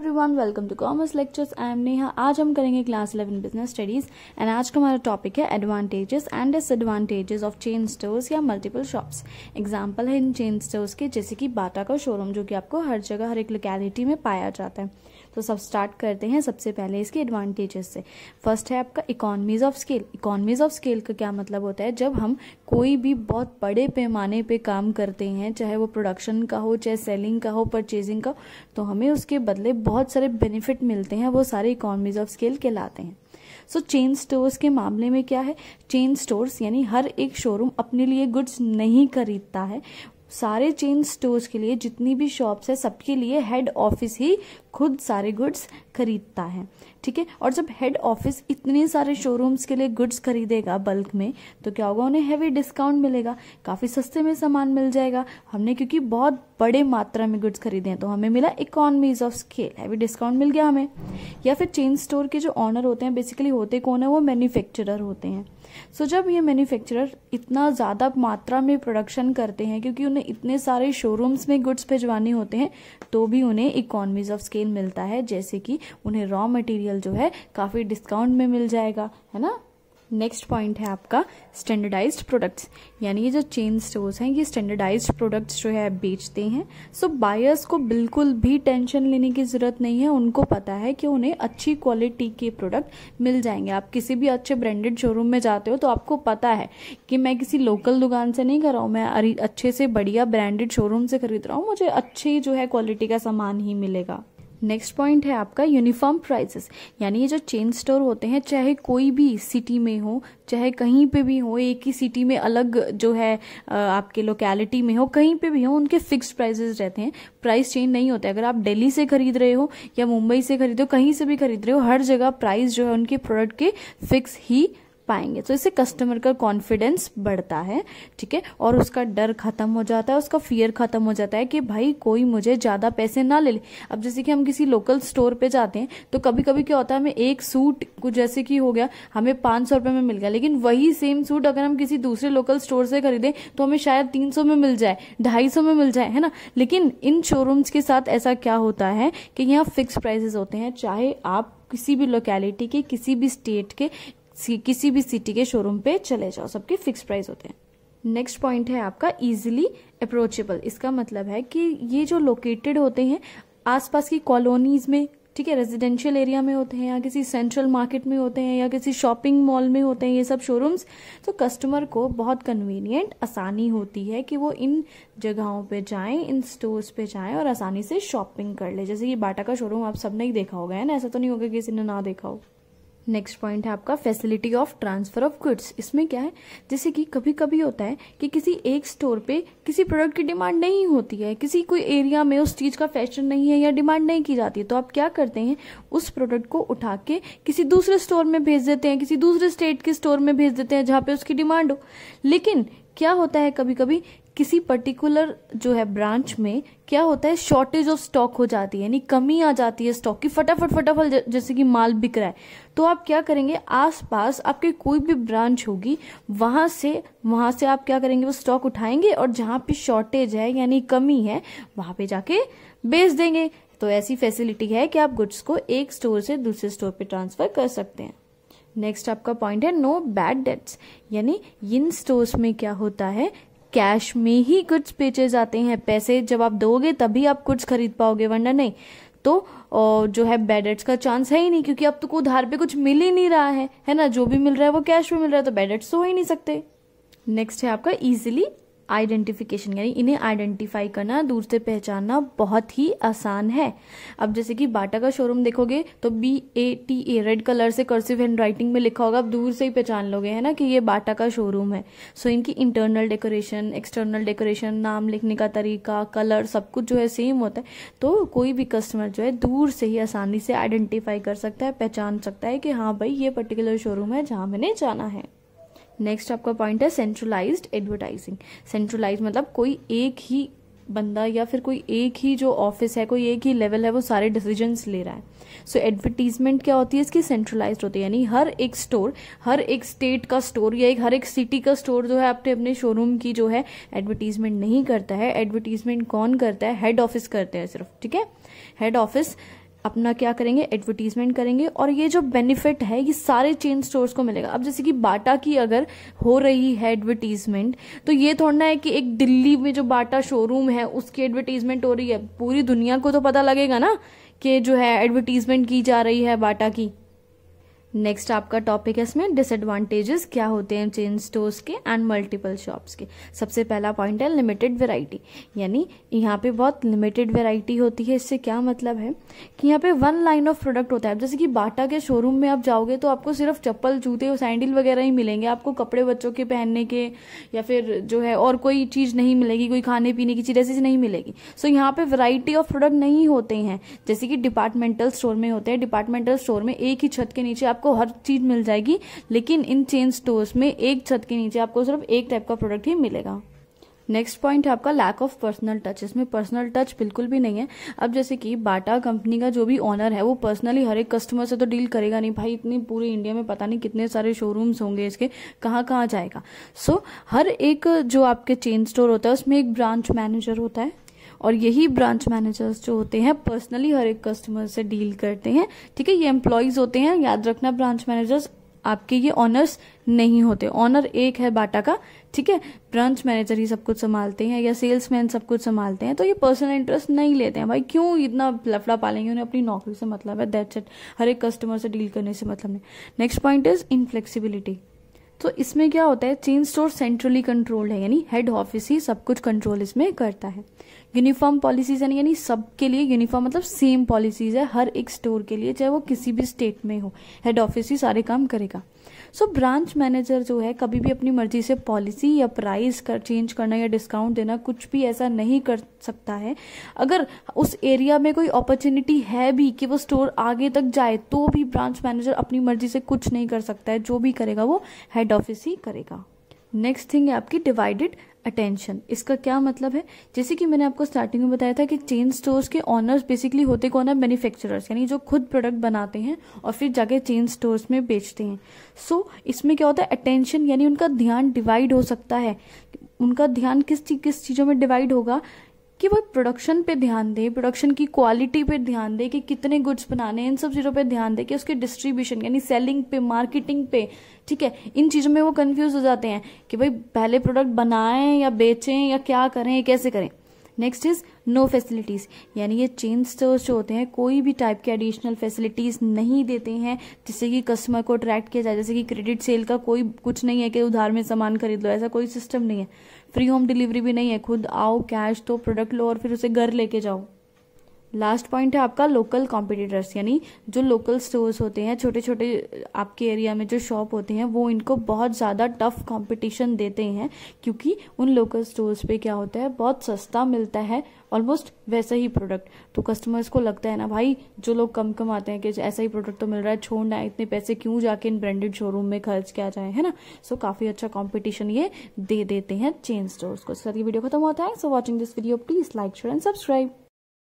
everyone welcome to commerce lectures I am Neha आज हम करेंगे क्लास 11 बिजनेस स्टडीज एंड आज का हमारा टॉपिक है advantages and disadvantages of chain stores या मल्टीपल शॉप्स एग्जांपल है इन चेन स्टोर्स के जैसे कि बाटा का शोरूम जो कि आपको हर जगह हर एक लोकेलिटी में पाया जाता है तो सब स्टार्ट करते हैं सबसे पहले इसके एडवांटेजेस से फर्स्ट है आपका economies of scale economies of scale का क्या मतलब होता है जब हम कोई भी बहुत बड़े पैमाने पे काम करते हैं चाहे वो प्रोडक्शन का हो चाहे सेलिंग का हो परचेजिंग का हो तो हमें उसके बदले बहुत सारे बेनिफिट मिलते हैं वो सारे इकोनॉमीज ऑफ स्केल कहलाते हैं सो चेन स्टोर्स के मामले में क्या है चेन स्टोर्स यानी हर एक शोरूम अपने लिए गुड्स नहीं खरीदता है सारे चेन स्टोर्स के लिए जितनी भी शॉप्स है सबके लिए हेड ऑफिस ही खुद सारे गुड्स खरीदता है ठीक है और जब हेड ऑफिस इतने सारे शोरूम्स के लिए गुड्स खरीदेगा बल्क में तो क्या होगा उन्हें हैवी डिस्काउंट मिलेगा काफ़ी सस्ते में सामान मिल जाएगा हमने क्योंकि बहुत बड़े मात्रा में गुड्स खरीदे हैं तो हमें मिला economies of scale heavy discount मिल गया हमें या फिर चेन स्टोर के जो ऑनर होते हैं बेसिकली होते कौन है वो मैन्युफैक्चरर होते हैं सो so, जब ये मैन्युफैक्चरर इतना ज़्यादा मात्रा में प्रोडक्शन करते हैं क्योंकि उन्हें इतने सारे शोरूम्स में गुड्स भिजवाने होते हैं तो भी उन्हें इकोनॉमीज ऑफ स्केल मिलता है जैसे कि उन्हें रॉ मटेरियल मटेरियल जो है काफ़ी डिस्काउंट में मिल जाएगा है ना नेक्स्ट पॉइंट है आपका स्टैंडर्डाइज्ड प्रोडक्ट्स यानी ये जो चेन स्टोर्स हैं ये स्टैंडर्डाइज्ड प्रोडक्ट्स जो है बेचते हैं सो so, बायर्स को बिल्कुल भी टेंशन लेने की ज़रूरत नहीं है उनको पता है कि उन्हें अच्छी क्वालिटी के प्रोडक्ट मिल जाएंगे आप किसी भी अच्छे ब्रांडेड शोरूम में जाते हो तो आपको पता है कि मैं किसी लोकल दुकान से नहीं कर रहा हूँ मैं अच्छे से बढ़िया ब्रांडेड शोरूम से खरीद रहा हूँ मुझे अच्छी जो है क्वालिटी का सामान ही मिलेगा नेक्स्ट पॉइंट है आपका यूनिफॉर्म प्राइसेस यानी ये जो चेन स्टोर होते हैं चाहे कोई भी सिटी में हो चाहे कहीं पे भी हो एक ही सिटी में अलग जो है आपके लोकेलिटी में हो कहीं पे भी हो उनके फिक्स प्राइसेस रहते हैं प्राइस चेंज नहीं होता अगर आप दिल्ली से खरीद रहे हो या मुंबई से खरीद रहे हो कहीं से भी खरीद रहे हो हर जगह प्राइस जो है उनके प्रोडक्ट के फिक्स ही पाएंगे तो इससे कस्टमर का कॉन्फिडेंस बढ़ता है ठीक है और उसका डर खत्म हो जाता है उसका फियर खत्म हो जाता है कि भाई कोई मुझे ज़्यादा पैसे ना ले ले अब जैसे कि हम किसी लोकल स्टोर पे जाते हैं तो कभी कभी क्या होता है हमें एक सूट कुछ जैसे कि हो गया हमें पांच सौ रुपए में मिल गया लेकिन वही सेम सूट अगर हम किसी दूसरे लोकल स्टोर से खरीदें तो हमें शायद तीन सौ में मिल जाए ढाई सौ में मिल जाए है ना लेकिन इन शोरूम्स के साथ ऐसा क्या होता है कि यहाँ फिक्स प्राइसेस होते हैं चाहे आप किसी भी लोकेलिटी के किसी भी स्टेट के किसी भी सिटी के शोरूम पे चले जाओ सबके फिक्स प्राइस होते हैं नेक्स्ट पॉइंट है आपका इजिली अप्रोचेबल इसका मतलब है कि ये जो लोकेटेड होते हैं आसपास की कॉलोनीज में ठीक है रेजिडेंशियल एरिया में होते हैं या किसी सेंट्रल मार्केट में होते हैं या किसी शॉपिंग मॉल में होते हैं ये सब शोरूम्स तो कस्टमर को बहुत कन्वीनियंट आसानी होती है कि वो इन जगहों पे जाएं इन स्टोर्स पे जाएं और आसानी से शॉपिंग कर ले जैसे ये बाटा का शोरूम आप सबने ही देखा होगा है ना ऐसा तो नहीं होगा किसी ने ना देखा हो नेक्स्ट पॉइंट है आपका facility of transfer of goods इसमें क्या है जैसे कि कभी कभी होता है कि किसी एक स्टोर पे किसी प्रोडक्ट की डिमांड नहीं होती है किसी कोई एरिया में उस चीज़ का फैशन नहीं है या डिमांड नहीं की जाती है तो आप क्या करते हैं उस प्रोडक्ट को उठा के किसी दूसरे स्टोर में भेज देते हैं किसी दूसरे स्टेट के स्टोर में भेज देते हैं जहां पे उसकी डिमांड हो लेकिन क्या होता है कभी कभी किसी पर्टिकुलर जो है ब्रांच में क्या होता है शॉर्टेज ऑफ स्टॉक हो जाती है यानी कमी आ जाती है स्टॉक की फटाफट फटाफट जैसे कि माल बिक रहा है तो आप क्या करेंगे आसपास आपके कोई भी ब्रांच होगी वहां से वहां से आप क्या करेंगे वो स्टॉक उठाएंगे और जहां पे शॉर्टेज है यानी कमी है वहां पे जाके बेच देंगे तो ऐसी फैसिलिटी है कि आप गुड्स को एक स्टोर से दूसरे स्टोर पे ट्रांसफर कर सकते हैं नेक्स्ट आपका पॉइंट है नो बैड डेट्स यानी इन स्टोर्स में क्या होता है कैश में ही गुड्स बेचे जाते हैं पैसे जब आप दोगे तभी आप गुड्स खरीद पाओगे वरना नहीं तो जो है बैडेट्स का चांस है ही नहीं क्योंकि अब तो को उधार पे कुछ मिल ही नहीं रहा है है ना जो भी मिल रहा है वो कैश में मिल रहा है तो बैडेट्स तो हो ही नहीं सकते नेक्स्ट है आपका इजिली आइडेंटिफिकेशन यानी इन्हें आइडेंटिफाई करना दूर से पहचानना बहुत ही आसान है अब जैसे कि बाटा का शोरूम देखोगे तो B A T A red colour से कर्सिव हैंड राइटिंग में लिखा होगा आप दूर से ही पहचान लोगे है ना कि ये बाटा का शोरूम है सो so, इनकी इंटरनल डेकोरेशन एक्सटर्नल डेकोरेशन नाम लिखने का तरीका कलर सब कुछ जो है सेम होता है तो कोई भी कस्टमर जो है दूर से ही आसानी से आइडेंटिफाई कर सकता है पहचान सकता है कि हाँ भाई ये पर्टिकुलर शोरूम है जहाँ मैंने जाना है नेक्स्ट आपका पॉइंट है सेंट्रलाइज्ड एडवर्टाइजिंग सेंट्रलाइज मतलब कोई एक ही बंदा या फिर कोई एक ही जो ऑफिस है कोई एक ही लेवल है वो सारे डिसीजंस ले रहा है सो so, एडवर्टीजमेंट क्या होती है इसकी सेंट्रलाइज होती है यानी हर एक स्टोर हर एक स्टेट का स्टोर या एक हर एक सिटी का स्टोर जो है अपने अपने शोरूम की जो है एडवर्टीजमेंट नहीं करता है एडवर्टीजमेंट कौन करता है हेड ऑफिस करते हैं सिर्फ ठीक है हेड ऑफिस अपना क्या करेंगे एडवर्टीजमेंट करेंगे और ये जो बेनिफिट है ये सारे चेन स्टोर्स को मिलेगा अब जैसे कि बाटा की अगर हो रही है एडवर्टीजमेंट तो ये थोड़ा है कि एक दिल्ली में जो बाटा शोरूम है उसकी एडवर्टीजमेंट हो रही है पूरी दुनिया को तो पता लगेगा ना कि जो है एडवर्टीजमेंट की जा रही है बाटा की नेक्स्ट आपका टॉपिक है इसमें डिसएडवांटेजेस क्या होते हैं चेन स्टोर्स के एंड मल्टीपल शॉप्स के सबसे पहला पॉइंट है लिमिटेड वेराइटी यानी यहाँ पे बहुत लिमिटेड वेराइटी होती है इससे क्या मतलब है कि यहाँ पे वन लाइन ऑफ प्रोडक्ट होता है जैसे कि बाटा के शोरूम में आप जाओगे तो आपको सिर्फ चप्पल जूते और सैंडल वगैरह ही मिलेंगे आपको कपड़े बच्चों के पहनने के या फिर जो है और कोई चीज़ नहीं मिलेगी कोई खाने पीने की चीज़ ऐसी नहीं मिलेगी सो so, यहाँ पे वैरायटी ऑफ प्रोडक्ट नहीं होते हैं जैसे कि डिपार्टमेंटल स्टोर में होते हैं डिपार्टमेंटल स्टोर में एक ही छत के नीचे आप आपको हर चीज़ मिल जाएगी लेकिन इन चेन स्टोर्स में एक छत के नीचे आपको सिर्फ एक टाइप का प्रोडक्ट ही मिलेगा नेक्स्ट पॉइंट है आपका लैक ऑफ पर्सनल टच इसमें पर्सनल टच बिल्कुल भी नहीं है अब जैसे कि बाटा कंपनी का जो भी ऑनर है वो पर्सनली हर एक कस्टमर से तो डील करेगा नहीं भाई इतनी पूरे इंडिया में पता नहीं कितने सारे शोरूम्स होंगे इसके कहाँ कहाँ जाएगा सो so, हर एक जो आपके चेन स्टोर होता है उसमें एक ब्रांच मैनेजर होता है और यही ब्रांच मैनेजर्स जो होते हैं पर्सनली हर एक कस्टमर से डील करते हैं ठीक है ये एम्प्लॉयज होते हैं याद रखना ब्रांच मैनेजर्स आपके ये ऑनर्स नहीं होते ऑनर एक है बाटा का ठीक है ब्रांच मैनेजर ही सब कुछ संभालते हैं या सेल्समैन सब कुछ संभालते हैं तो ये पर्सनल इंटरेस्ट नहीं लेते हैं भाई क्यों इतना लफड़ा पालेंगे उन्हें अपनी नौकरी से मतलब है दैट्स इट हर एक कस्टमर से डील करने से मतलब नहीं नेक्स्ट पॉइंट इज इनफ्लेक्सिबिलिटी तो इसमें क्या होता है चेन स्टोर सेंट्रली कंट्रोल्ड है यानी हेड ऑफिस ही सब कुछ कंट्रोल इसमें करता है यूनिफॉर्म पॉलिसीज है यानी सबके लिए यूनिफॉर्म मतलब सेम पॉलिसीज है हर एक स्टोर के लिए चाहे वो किसी भी स्टेट में हो हेड ऑफिस ही सारे काम करेगा सो ब्रांच मैनेजर जो है कभी भी अपनी मर्जी से पॉलिसी या प्राइस कर चेंज करना या डिस्काउंट देना कुछ भी ऐसा नहीं कर सकता है अगर उस एरिया में कोई अपॉर्चुनिटी है भी कि वो स्टोर आगे तक जाए तो भी ब्रांच मैनेजर अपनी मर्जी से कुछ नहीं कर सकता है जो भी करेगा वो हेड ऑफिस ही करेगा नेक्स्ट थिंग है आपकी डिवाइडेड अटेंशन इसका क्या मतलब है जैसे कि मैंने आपको स्टार्टिंग में बताया था कि चेन स्टोर्स के ऑनर्स बेसिकली होते कौन है मैन्युफैक्चरर्स यानी जो खुद प्रोडक्ट बनाते हैं और फिर जाके चेन स्टोर्स में बेचते हैं सो so, इसमें क्या होता है अटेंशन यानी उनका ध्यान डिवाइड हो सकता है उनका ध्यान किस चीज किस चीज़ों में डिवाइड होगा कि वो प्रोडक्शन पे ध्यान दे प्रोडक्शन की क्वालिटी पे ध्यान दे कि कितने गुड्स बनाने हैं इन सब चीज़ों पे ध्यान दे कि उसके डिस्ट्रीब्यूशन यानी सेलिंग पे मार्केटिंग पे ठीक है इन चीज़ों में वो कंफ्यूज हो जाते हैं कि भाई पहले प्रोडक्ट बनाएं या बेचें या क्या करें कैसे करें नेक्स्ट इज नो फैसिलिटीज़ यानी ये चेन स्टोर्स जो होते हैं कोई भी टाइप के एडिशनल फैसिलिटीज़ नहीं देते हैं जिससे कि कस्टमर को अट्रैक्ट किया जाए जैसे कि क्रेडिट सेल का कोई कुछ नहीं है कि उधार में सामान खरीद लो ऐसा कोई सिस्टम नहीं है फ्री होम डिलीवरी भी नहीं है खुद आओ कैश दो प्रोडक्ट लो और फिर उसे घर लेके जाओ लास्ट पॉइंट है आपका लोकल कॉम्पिटिटर्स यानी जो लोकल स्टोर्स होते हैं छोटे छोटे आपके एरिया में जो शॉप होते हैं वो इनको बहुत ज़्यादा टफ कंपटीशन देते हैं क्योंकि उन लोकल स्टोर्स पे क्या होता है बहुत सस्ता मिलता है ऑलमोस्ट वैसा ही प्रोडक्ट तो कस्टमर्स को लगता है ना भाई जो लोग कम कम आते हैं कि ऐसा ही प्रोडक्ट तो मिल रहा है छोड़ना इतने पैसे क्यों जाके इन ब्रांडेड शोरूम में खर्च किया जाए है ना सो so, काफ़ी अच्छा कॉम्पिटिशन ये दे देते हैं चेन स्टोर्स को सर ये वीडियो खत्म होता है so watching this video please like share and subscribe